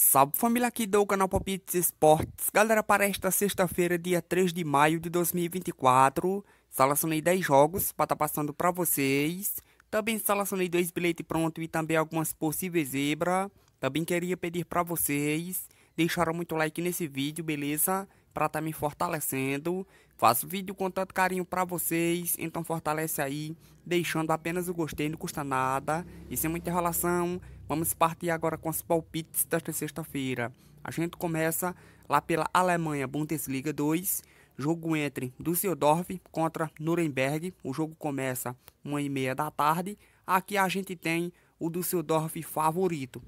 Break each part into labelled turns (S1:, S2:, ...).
S1: Salve família, aqui do canal Palpites Esportes. Galera, para esta sexta-feira, dia 3 de maio de 2024, selecionei 10 jogos para estar tá passando para vocês. Também selecionei dois bilhetes pronto e também algumas possíveis zebra. Também queria pedir para vocês deixaram muito like nesse vídeo, beleza? Para estar tá me fortalecendo. Faço vídeo com tanto carinho para vocês, então fortalece aí, deixando apenas o gostei, não custa nada. E sem muita enrolação, vamos partir agora com os palpites desta sexta-feira. A gente começa lá pela Alemanha, Bundesliga 2, jogo entre Düsseldorf contra Nuremberg. O jogo começa 1h30 da tarde. Aqui a gente tem o Düsseldorf favorito,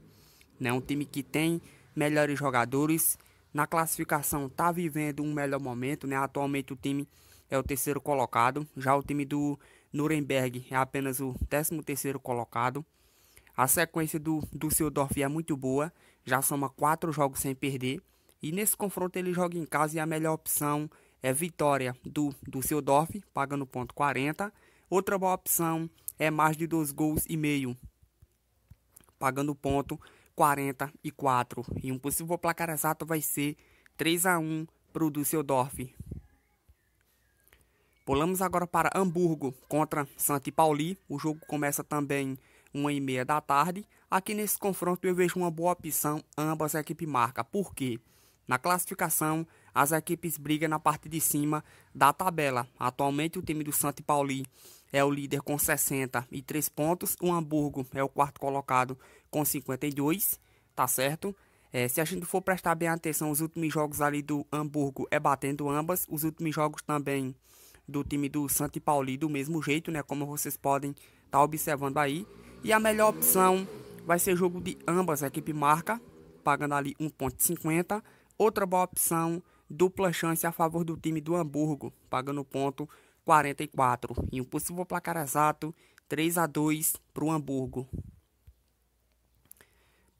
S1: né? um time que tem melhores jogadores, na classificação está vivendo um melhor momento, né? Atualmente o time é o terceiro colocado, já o time do Nuremberg é apenas o décimo terceiro colocado. A sequência do Düsseldorf é muito boa, já soma quatro jogos sem perder. E nesse confronto ele joga em casa e a melhor opção é vitória do Düsseldorf, pagando ponto 40. Outra boa opção é mais de dois gols e meio, pagando ponto 44. E um possível placar exato vai ser 3 a 1 para o Düsseldorf. Pulamos agora para Hamburgo contra Santi Pauli. O jogo começa também 1 e meia da tarde. Aqui nesse confronto eu vejo uma boa opção, ambas a equipe marca. Por quê? Na classificação, as equipes brigam na parte de cima da tabela. Atualmente o time do Santi Pauli é o líder com 63 pontos. O Hamburgo é o quarto colocado com 52, tá certo? É, se a gente for prestar bem atenção, os últimos jogos ali do Hamburgo é batendo ambas. Os últimos jogos também do time do Santi Pauli, do mesmo jeito, né? Como vocês podem estar tá observando aí. E a melhor opção vai ser jogo de ambas. A equipe marca, pagando ali 1,50. Outra boa opção, dupla chance a favor do time do Hamburgo, pagando ponto 44. E um possível placar exato, 3 a 2 para o Hamburgo.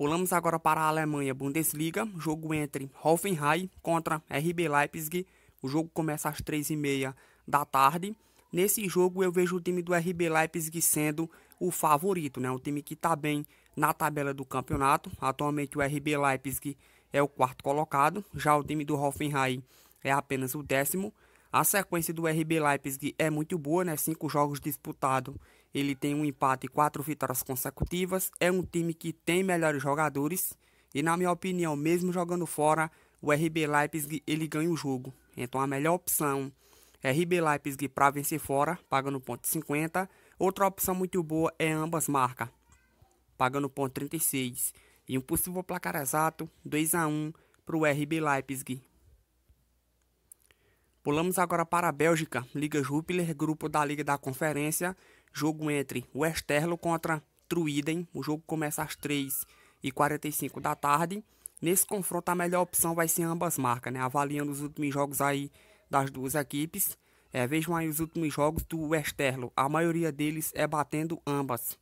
S1: Pulamos agora para a Alemanha, Bundesliga, jogo entre Hoffenheim contra RB Leipzig. O jogo começa às três e meia da tarde. Nesse jogo eu vejo o time do RB Leipzig sendo o favorito, né? Um time que está bem na tabela do campeonato. Atualmente o RB Leipzig é o quarto colocado, já o time do Hoffenheim é apenas o décimo. A sequência do RB Leipzig é muito boa, né? Cinco jogos disputados ele tem um empate e quatro vitórias consecutivas. É um time que tem melhores jogadores. E na minha opinião, mesmo jogando fora, o RB Leipzig ele ganha o jogo. Então a melhor opção é RB Leipzig para vencer fora, pagando ponto 50. Outra opção muito boa é ambas marcas, pagando ponto 36. E um possível placar exato, 2 a 1 para o RB Leipzig. Pulamos agora para a Bélgica, Liga Jupiler, grupo da Liga da Conferência. Jogo entre Westerlo contra Truiden. O jogo começa às 3h45 da tarde. Nesse confronto, a melhor opção vai ser ambas marcas, né? Avaliando os últimos jogos aí das duas equipes. É, vejam aí os últimos jogos do Westerlo. A maioria deles é batendo ambas.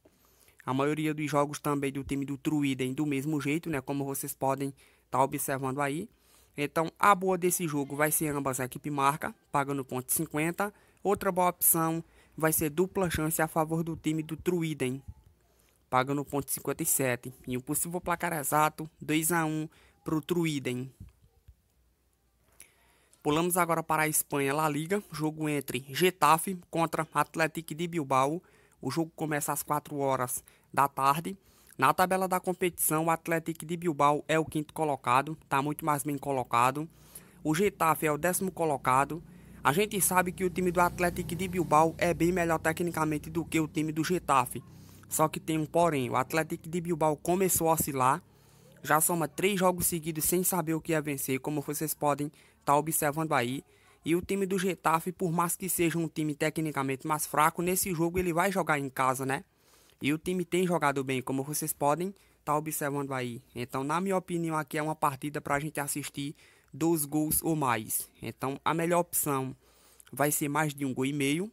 S1: A maioria dos jogos também do time do Truiden do mesmo jeito, né? Como vocês podem estar tá observando aí. Então, a boa desse jogo vai ser ambas a equipe marca, pagando ponto 50. Outra boa opção vai ser dupla chance a favor do time do Truiden, pagando 1,57. E o possível placar exato, 2 a 1 para o Truiden. Pulamos agora para a Espanha, La Liga, jogo entre Getafe contra Atlético de Bilbao. O jogo começa às 4 horas da tarde. Na tabela da competição, o Atlético de Bilbao é o quinto colocado, está muito mais bem colocado. O Getafe é o décimo colocado a gente sabe que o time do Atlético de Bilbao é bem melhor tecnicamente do que o time do Getafe. Só que tem um porém, o Atlético de Bilbao começou a oscilar, já soma três jogos seguidos sem saber o que é vencer, como vocês podem estar tá observando aí. E o time do Getafe, por mais que seja um time tecnicamente mais fraco, nesse jogo ele vai jogar em casa, né? E o time tem jogado bem, como vocês podem estar tá observando aí. Então, na minha opinião, aqui é uma partida para a gente assistir dois gols ou mais. Então, a melhor opção vai ser mais de um gol e meio,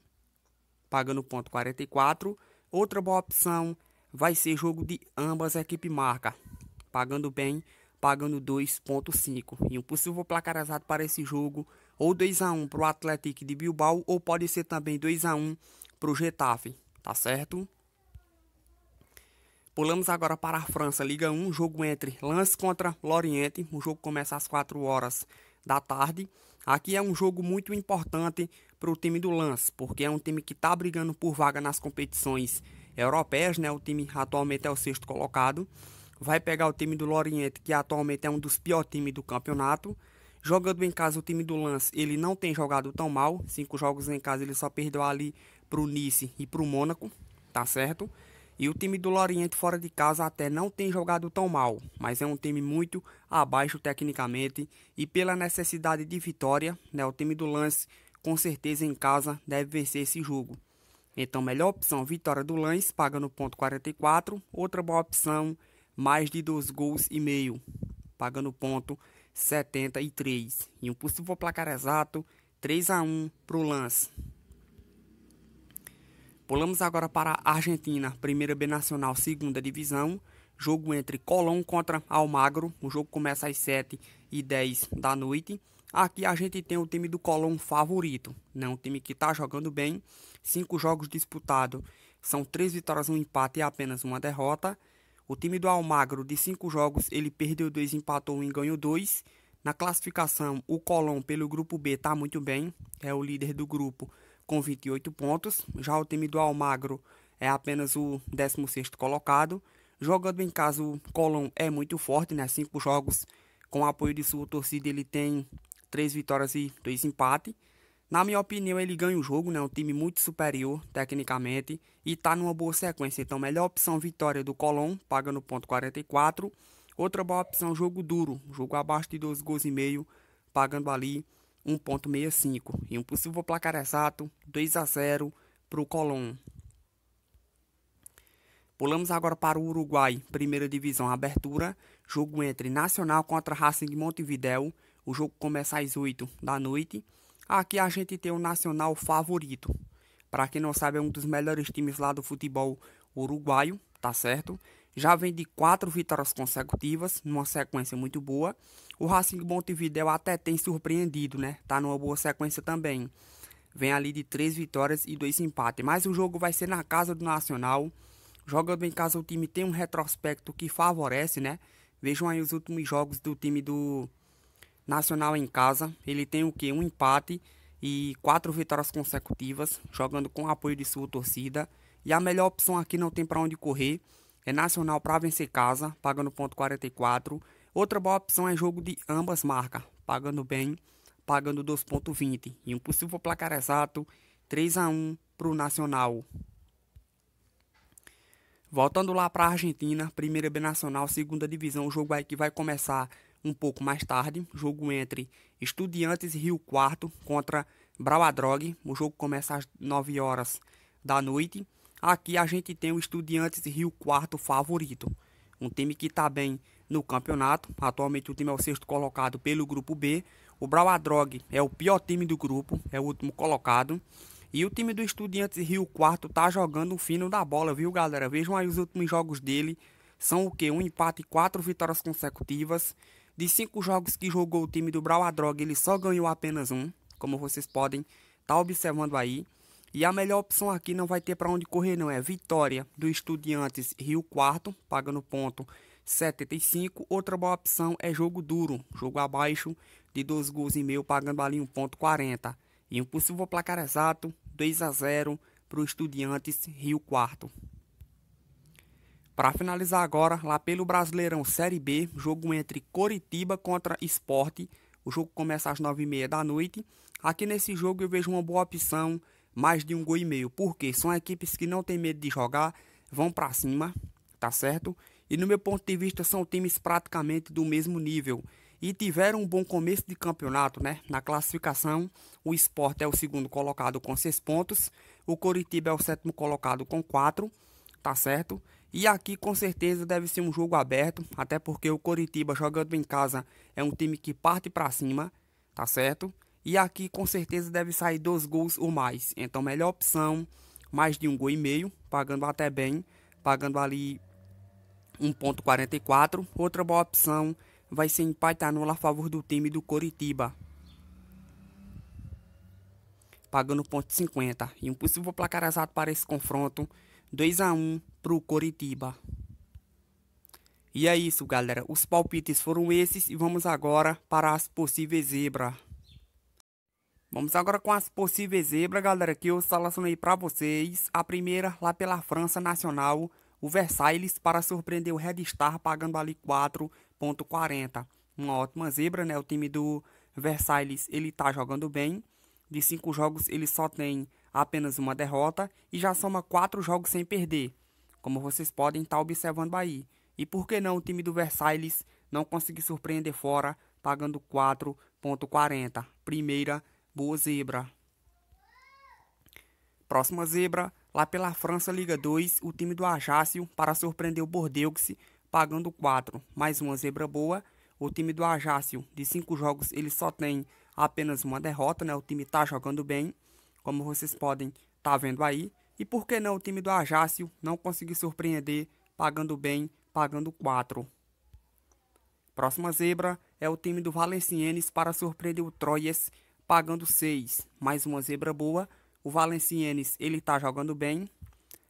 S1: pagando ponto 44. Outra boa opção vai ser jogo de ambas a equipe marca, pagando bem, pagando 2.5. E um possível placar exato para esse jogo ou 2 a 1 para o Atlético de Bilbao ou pode ser também 2 a 1 para o Getafe, tá certo? Pulamos agora para a França, Liga 1, jogo entre Lance contra Loriente. O jogo começa às 4 horas da tarde. Aqui é um jogo muito importante para o time do Lance, porque é um time que está brigando por vaga nas competições europeias, né? O time atualmente é o sexto colocado. Vai pegar o time do Loriente, que atualmente é um dos piores times do campeonato. Jogando em casa, o time do Lance, ele não tem jogado tão mal. Cinco jogos em casa, ele só perdeu ali para o Nice e para o Mônaco, tá certo? E o time do Loriente fora de casa até não tem jogado tão mal, mas é um time muito abaixo tecnicamente e pela necessidade de vitória, né, o time do Lance com certeza em casa deve vencer esse jogo. Então, melhor opção, vitória do Lance, pagando ponto 44. Outra boa opção, mais de dois gols e meio, pagando ponto 73. E um possível placar exato, 3 a 1 para o Lance. Pulamos agora para a Argentina, primeira B Nacional, segunda divisão. Jogo entre Colón contra Almagro. O jogo começa às 7 e 10 da noite. Aqui a gente tem o time do Colón favorito, né? Um time que está jogando bem. Cinco jogos disputados, são três vitórias, um empate e apenas uma derrota. O time do Almagro, de cinco jogos, ele perdeu dois, empatou um e ganhou dois. Na classificação, o Colón pelo grupo B está muito bem, é o líder do grupo com 28 pontos. Já o time do Almagro é apenas o 16 colocado. Jogando em casa, o Colom é muito forte, né? Cinco jogos com o apoio de sua torcida, ele tem três vitórias e dois empates. Na minha opinião, ele ganha o jogo, né? Um time muito superior tecnicamente e tá numa boa sequência. Então, melhor opção vitória do Colom, paga no ponto 44. Outra boa opção, jogo duro, jogo abaixo de 12 gols e meio, pagando ali 1.65 e um possível placar exato 2 a 0 para o Colón. Pulamos agora para o Uruguai, primeira divisão abertura, jogo entre Nacional contra Racing Montevideo. O jogo começa às 8 da noite. Aqui a gente tem o Nacional favorito. Para quem não sabe, é um dos melhores times lá do futebol uruguaio, tá certo? Já vem de quatro vitórias consecutivas, numa sequência muito boa. O Racing Montevideo até tem surpreendido, né? Tá numa boa sequência também. Vem ali de três vitórias e dois empates. Mas o jogo vai ser na casa do Nacional. Jogando em casa, o time tem um retrospecto que favorece, né? Vejam aí os últimos jogos do time do Nacional em casa. Ele tem o quê? Um empate e quatro vitórias consecutivas, jogando com o apoio de sua torcida. E a melhor opção aqui não tem para onde correr é Nacional para vencer casa, pagando ponto 44. Outra boa opção é jogo de ambas marcas, pagando bem, pagando 2.20. E um possível placar exato, 3 a 1 para o Nacional. Voltando lá para a Argentina, primeira B Nacional, segunda divisão, jogo aí que vai começar um pouco mais tarde. Jogo entre Estudiantes Rio Quarto contra Brauadrog. O jogo começa às 9 horas da noite. Aqui a gente tem o Estudiantes Rio Quarto favorito. Um time que está bem no campeonato. Atualmente o time é o sexto colocado pelo grupo B. O Brauadrog é o pior time do grupo, é o último colocado. E o time do Estudiantes Rio Quarto tá jogando o fino da bola, viu, galera? Vejam aí os últimos jogos dele. São o que? Um empate e quatro vitórias consecutivas. De cinco jogos que jogou o time do Brauadrog, ele só ganhou apenas um. Como vocês podem estar tá observando aí. E a melhor opção aqui não vai ter para onde correr, não. É vitória do Estudiantes Rio Quarto, paga no ponto 75. Outra boa opção é jogo duro, jogo abaixo de 2 gols e meio, pagando ali 1,40. E um possível placar exato, 2 a 0 para o Estudiantes Rio Quarto. Para finalizar agora, lá pelo Brasileirão Série B, jogo entre Coritiba contra Esporte. O jogo começa às 9h30 da noite. Aqui nesse jogo eu vejo uma boa opção mais de um gol e meio. Porque são equipes que não têm medo de jogar, vão para cima, tá certo? E no meu ponto de vista são times praticamente do mesmo nível e tiveram um bom começo de campeonato, né? Na classificação, o Sport é o segundo colocado com 6 pontos, o Coritiba é o sétimo colocado com 4, tá certo? E aqui com certeza deve ser um jogo aberto, até porque o Coritiba jogando em casa é um time que parte para cima, tá certo? E aqui com certeza deve sair dois gols ou mais. Então, melhor opção, mais de um gol e meio, pagando até bem, pagando ali 1.44. Outra boa opção vai ser empate anula a favor do time do Coritiba. Pagando 1,50. E um possível placar exato para esse confronto, 2 a 1 para o Coritiba. E é isso, galera. Os palpites foram esses e vamos agora para as possíveis zebras. Vamos agora com as possíveis zebras, galera, que eu selecionei para vocês. A primeira, lá pela França Nacional, o Versailles, para surpreender o Red Star, pagando ali 4.40. Uma ótima zebra, né? O time do Versailles, ele tá jogando bem. De cinco jogos, ele só tem apenas uma derrota e já soma quatro jogos sem perder, como vocês podem estar tá observando aí. E por que não o time do Versailles não conseguir surpreender fora, pagando 4.40? Primeira Boa zebra. Próxima zebra, lá pela França Liga 2, o time do Ajácio para surpreender o Bordeaux, pagando 4. Mais uma zebra boa. O time do Ajácio, de 5 jogos, ele só tem apenas uma derrota, né? O time tá jogando bem, como vocês podem tá vendo aí. E por que não o time do Ajácio não conseguir surpreender, pagando bem, pagando 4. Próxima zebra é o time do Valenciennes para surpreender o Troyes, pagando 6, mais uma zebra boa. O Valenciennes, ele tá jogando bem.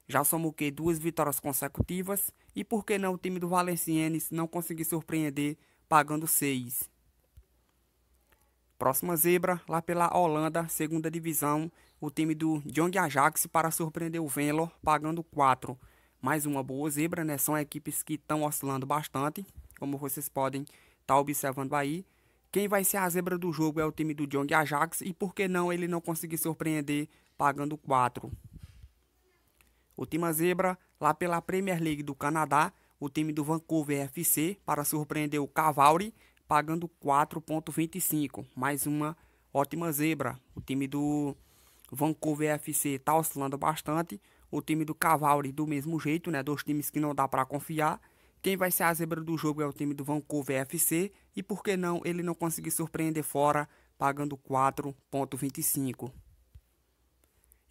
S1: Já somou que Duas vitórias consecutivas. E por que não o time do Valenciennes não conseguir surpreender pagando 6? Próxima zebra, lá pela Holanda, segunda divisão, o time do Jong Ajax para surpreender o Venlo, pagando 4. Mais uma boa zebra, né? São equipes que estão oscilando bastante, como vocês podem estar tá observando aí. Quem vai ser a zebra do jogo é o time do Jong Ajax e por que não ele não conseguir surpreender pagando 4. Última zebra, lá pela Premier League do Canadá, o time do Vancouver FC para surpreender o Cavalry pagando 4.25. Mais uma ótima zebra. O time do Vancouver FC está oscilando bastante. O time do Cavalry do mesmo jeito, né? Dois times que não dá para confiar. Quem vai ser a zebra do jogo é o time do Vancouver FC e por que não ele não conseguir surpreender fora pagando 4.25.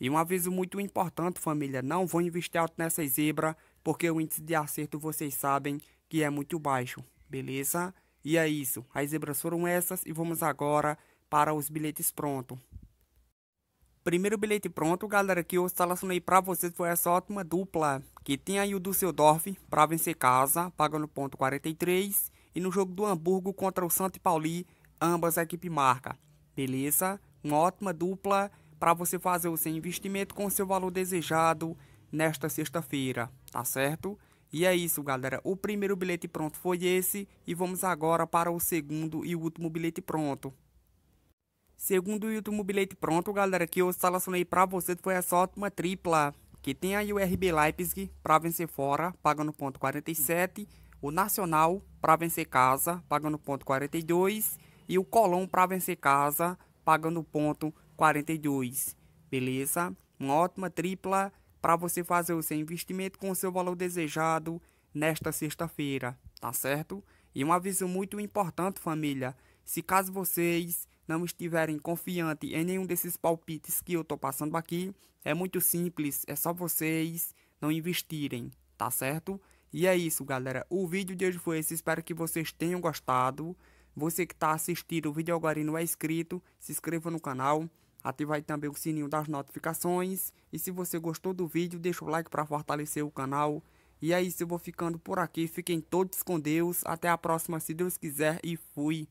S1: E um aviso muito importante, família, não vou investir alto nessa zebra, porque o índice de acerto vocês sabem que é muito baixo, beleza? E é isso, as zebras foram essas e vamos agora para os bilhetes prontos. Primeiro bilhete pronto, galera, que eu selecionei pra vocês foi essa ótima dupla, que tem aí o Dusseldorf pra vencer casa, pagando ponto 43, e no jogo do Hamburgo contra o Santo Pauli, ambas a equipe marca. Beleza? Uma ótima dupla para você fazer o seu investimento com o seu valor desejado nesta sexta-feira, tá certo? E é isso, galera. O primeiro bilhete pronto foi esse e vamos agora para o segundo e último bilhete pronto. Segundo o último bilhete pronto, galera, que eu selecionei pra vocês foi essa ótima tripla. Que tem aí o RB Leipzig pra vencer fora, pagando ponto 47. O Nacional pra vencer casa, pagando ponto 42. E o Colom pra vencer casa, pagando ponto 42. Beleza? Uma ótima tripla para você fazer o seu investimento com o seu valor desejado nesta sexta-feira, tá certo? E um aviso muito importante, família. Se caso vocês não estiverem confiante em nenhum desses palpites que eu estou passando aqui, é muito simples, é só vocês não investirem, tá certo? E é isso, galera. O vídeo de hoje foi esse. Espero que vocês tenham gostado. Você que está assistindo o vídeo agora e não é inscrito, se inscreva no canal. Ative também o sininho das notificações. E se você gostou do vídeo, deixa o like para fortalecer o canal. E é isso, eu vou ficando por aqui. Fiquem todos com Deus. Até a próxima, se Deus quiser. E fui.